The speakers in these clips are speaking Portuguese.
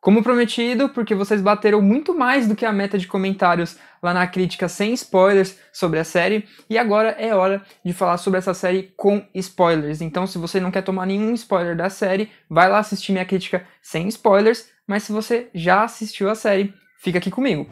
Como prometido, porque vocês bateram muito mais do que a meta de comentários lá na crítica sem spoilers sobre a série, e agora é hora de falar sobre essa série com spoilers. Então, se você não quer tomar nenhum spoiler da série, vai lá assistir minha crítica sem spoilers, mas se você já assistiu a série, fica aqui comigo.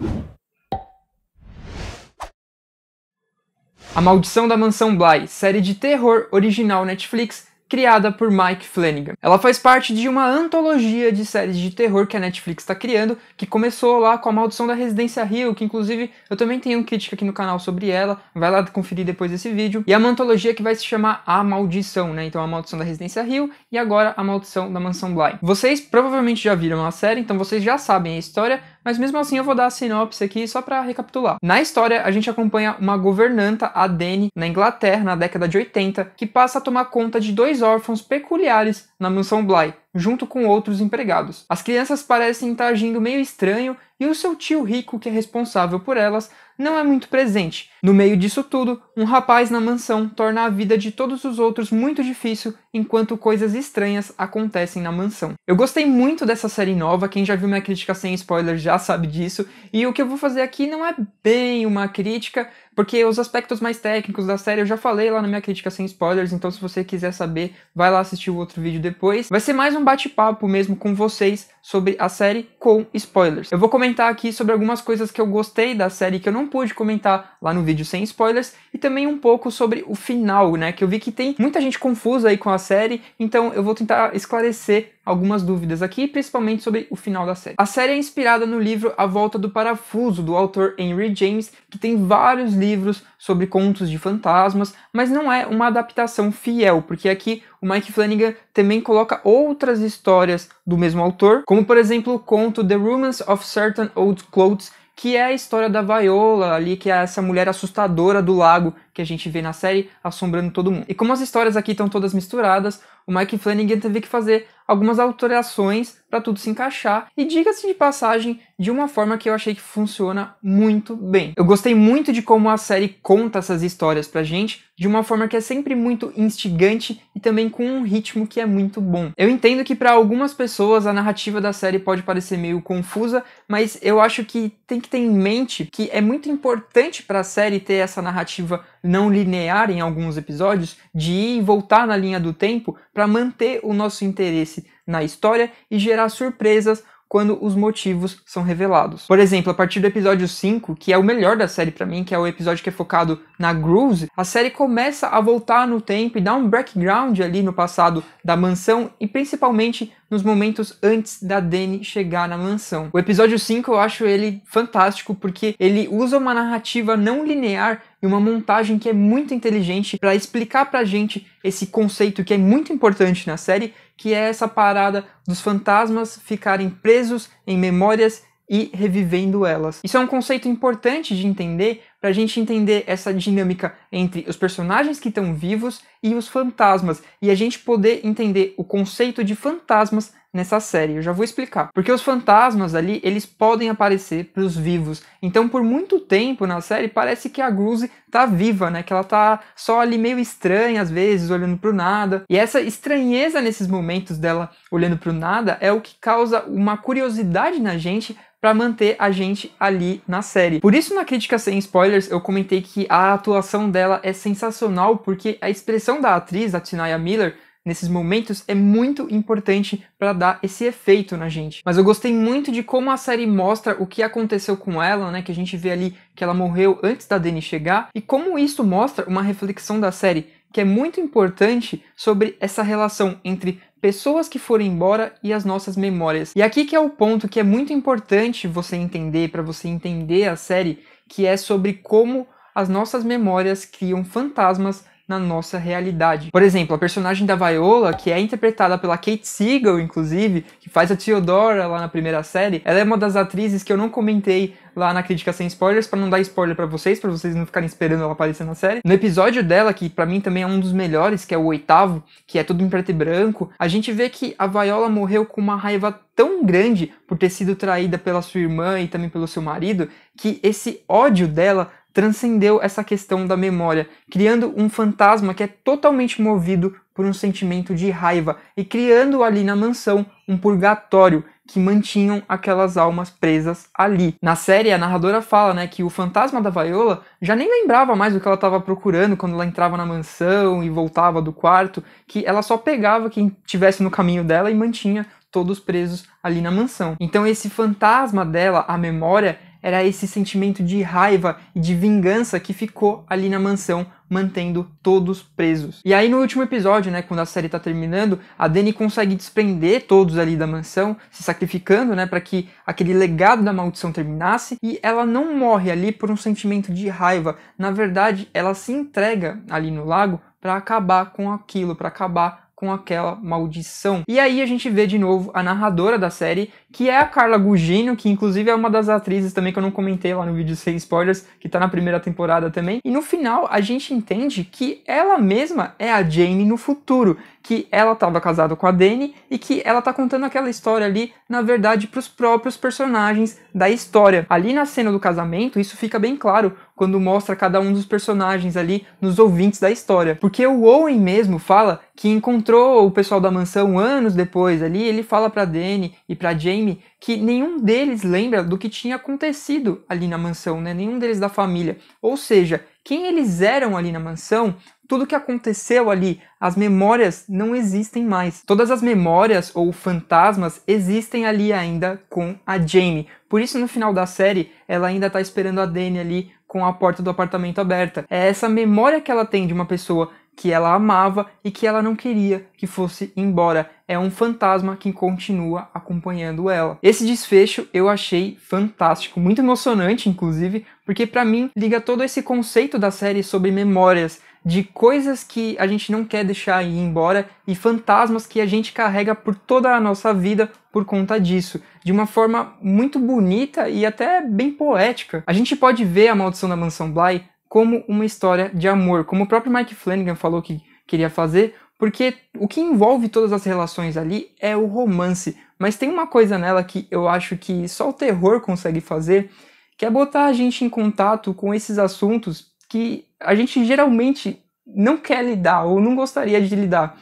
A Maldição da Mansão Bly, série de terror original Netflix, criada por Mike Flanagan. Ela faz parte de uma antologia de séries de terror que a Netflix está criando, que começou lá com a Maldição da Residência Hill, que inclusive eu também tenho um crítica aqui no canal sobre ela, vai lá conferir depois desse vídeo. E é uma antologia que vai se chamar A Maldição, né? Então a Maldição da Residência Hill e agora a Maldição da Mansão Bly. Vocês provavelmente já viram a série, então vocês já sabem a história, mas mesmo assim eu vou dar a sinopse aqui só para recapitular. Na história, a gente acompanha uma governanta, a Dani, na Inglaterra, na década de 80, que passa a tomar conta de dois órfãos peculiares na mansão Bly, junto com outros empregados. As crianças parecem estar agindo meio estranho e o seu tio rico, que é responsável por elas, não é muito presente. No meio disso tudo, um rapaz na mansão torna a vida de todos os outros muito difícil enquanto coisas estranhas acontecem na mansão. Eu gostei muito dessa série nova, quem já viu minha crítica sem spoiler já sabe disso, e o que eu vou fazer aqui não é bem uma crítica, porque os aspectos mais técnicos da série eu já falei lá na minha crítica sem spoilers, então se você quiser saber, vai lá assistir o outro vídeo depois. Vai ser mais um bate-papo mesmo com vocês sobre a série com spoilers. Eu vou comentar aqui sobre algumas coisas que eu gostei da série que eu não pude comentar lá no vídeo sem spoilers e também um pouco sobre o final, né? Que eu vi que tem muita gente confusa aí com a série, então eu vou tentar esclarecer algumas dúvidas aqui, principalmente sobre o final da série. A série é inspirada no livro A Volta do Parafuso, do autor Henry James, que tem vários livros sobre contos de fantasmas, mas não é uma adaptação fiel, porque aqui o Mike Flanagan também coloca outras histórias do mesmo autor, como por exemplo o conto The Romance of Certain Old Clothes, que é a história da Viola ali, que é essa mulher assustadora do lago que a gente vê na série, assombrando todo mundo. E como as histórias aqui estão todas misturadas, o Mike Flanagan teve que fazer algumas alterações para tudo se encaixar e diga-se de passagem de uma forma que eu achei que funciona muito bem. Eu gostei muito de como a série conta essas histórias pra gente de uma forma que é sempre muito instigante e também com um ritmo que é muito bom. Eu entendo que para algumas pessoas a narrativa da série pode parecer meio confusa, mas eu acho que tem que ter em mente que é muito importante para a série ter essa narrativa não linear em alguns episódios, de ir e voltar na linha do tempo para manter o nosso interesse na história e gerar surpresas quando os motivos são revelados. Por exemplo, a partir do episódio 5, que é o melhor da série para mim, que é o episódio que é focado na Groove, a série começa a voltar no tempo e dá um background ali no passado da mansão e principalmente nos momentos antes da Dani chegar na mansão. O episódio 5 eu acho ele fantástico porque ele usa uma narrativa não linear e uma montagem que é muito inteligente para explicar pra gente esse conceito que é muito importante na série, que é essa parada dos fantasmas ficarem presos em memórias e revivendo elas. Isso é um conceito importante de entender para a gente entender essa dinâmica entre os personagens que estão vivos e os fantasmas, e a gente poder entender o conceito de fantasmas nessa série. Eu já vou explicar. Porque os fantasmas ali, eles podem aparecer para os vivos. Então, por muito tempo na série, parece que a Gruzi tá viva, né? Que ela tá só ali meio estranha às vezes, olhando o nada. E essa estranheza nesses momentos dela olhando o nada é o que causa uma curiosidade na gente para manter a gente ali na série. Por isso, na crítica sem spoilers, eu comentei que a atuação dela é sensacional, porque a expressão da atriz, a Tinaya Miller, nesses momentos é muito importante para dar esse efeito na gente. Mas eu gostei muito de como a série mostra o que aconteceu com ela, né, que a gente vê ali que ela morreu antes da Dani chegar e como isso mostra uma reflexão da série que é muito importante sobre essa relação entre pessoas que foram embora e as nossas memórias. E aqui que é o ponto que é muito importante você entender para você entender a série, que é sobre como as nossas memórias criam fantasmas na nossa realidade. Por exemplo, a personagem da Viola, que é interpretada pela Kate Siegel, inclusive, que faz a Theodora lá na primeira série, ela é uma das atrizes que eu não comentei lá na crítica sem spoilers para não dar spoiler para vocês, para vocês não ficarem esperando ela aparecer na série. No episódio dela, que para mim também é um dos melhores, que é o oitavo, que é tudo em preto e branco, a gente vê que a Viola morreu com uma raiva tão grande por ter sido traída pela sua irmã e também pelo seu marido, que esse ódio dela transcendeu essa questão da memória, criando um fantasma que é totalmente movido por um sentimento de raiva e criando ali na mansão um purgatório que mantinham aquelas almas presas ali. Na série, a narradora fala né, que o fantasma da vaiola já nem lembrava mais do que ela estava procurando quando ela entrava na mansão e voltava do quarto, que ela só pegava quem estivesse no caminho dela e mantinha todos presos ali na mansão. Então esse fantasma dela, a memória, era esse sentimento de raiva e de vingança que ficou ali na mansão, mantendo todos presos. E aí no último episódio, né, quando a série tá terminando, a Dani consegue desprender todos ali da mansão, se sacrificando, né, para que aquele legado da maldição terminasse, e ela não morre ali por um sentimento de raiva. Na verdade, ela se entrega ali no lago para acabar com aquilo, para acabar com aquela maldição. E aí a gente vê de novo a narradora da série, que é a Carla Gugino, que inclusive é uma das atrizes também que eu não comentei lá no vídeo sem spoilers, que tá na primeira temporada também. E no final a gente entende que ela mesma é a Jane no futuro que ela estava casada com a Dani e que ela tá contando aquela história ali, na verdade, para os próprios personagens da história. Ali na cena do casamento, isso fica bem claro quando mostra cada um dos personagens ali nos ouvintes da história. Porque o Owen mesmo fala que encontrou o pessoal da mansão anos depois ali, ele fala para Dani e para Jamie que nenhum deles lembra do que tinha acontecido ali na mansão, né? Nenhum deles da família. Ou seja, quem eles eram ali na mansão tudo que aconteceu ali, as memórias não existem mais. Todas as memórias ou fantasmas existem ali ainda com a Jamie. Por isso, no final da série, ela ainda está esperando a Dani ali com a porta do apartamento aberta. É essa memória que ela tem de uma pessoa que ela amava e que ela não queria que fosse embora. É um fantasma que continua acompanhando ela. Esse desfecho eu achei fantástico, muito emocionante, inclusive, porque para mim liga todo esse conceito da série sobre memórias, de coisas que a gente não quer deixar ir embora e fantasmas que a gente carrega por toda a nossa vida por conta disso, de uma forma muito bonita e até bem poética. A gente pode ver a maldição da mansão Bly como uma história de amor, como o próprio Mike Flanagan falou que queria fazer, porque o que envolve todas as relações ali é o romance. Mas tem uma coisa nela que eu acho que só o terror consegue fazer, que é botar a gente em contato com esses assuntos que a gente geralmente não quer lidar ou não gostaria de lidar.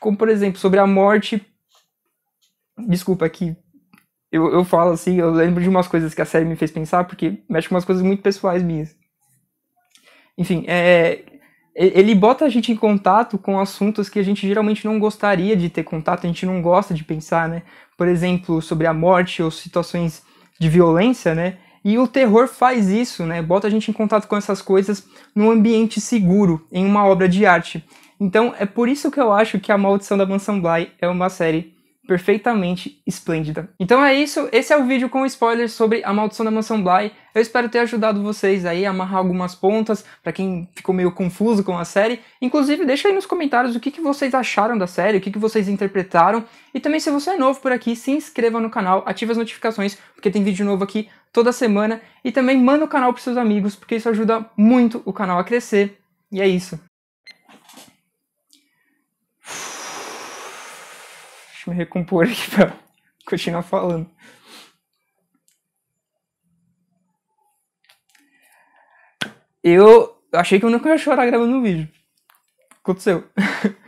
Como, por exemplo, sobre a morte. Desculpa que eu, eu falo assim, eu lembro de umas coisas que a série me fez pensar, porque mexe com umas coisas muito pessoais minhas. Enfim, é, ele bota a gente em contato com assuntos que a gente geralmente não gostaria de ter contato, a gente não gosta de pensar, né? Por exemplo, sobre a morte ou situações de violência, né? E o terror faz isso, né? Bota a gente em contato com essas coisas num ambiente seguro, em uma obra de arte. Então, é por isso que eu acho que A Maldição da Mansão Bly é uma série perfeitamente esplêndida. Então é isso, esse é o vídeo com spoilers sobre A Maldição da Mansão Bly. Eu espero ter ajudado vocês aí a amarrar algumas pontas para quem ficou meio confuso com a série. Inclusive, deixa aí nos comentários o que, que vocês acharam da série, o que, que vocês interpretaram. E também, se você é novo por aqui, se inscreva no canal, ative as notificações, porque tem vídeo novo aqui toda semana. E também manda o canal para seus amigos, porque isso ajuda muito o canal a crescer. E é isso. Deixa eu me recompor aqui pra continuar falando. Eu achei que eu nunca ia chorar gravando um vídeo. Aconteceu.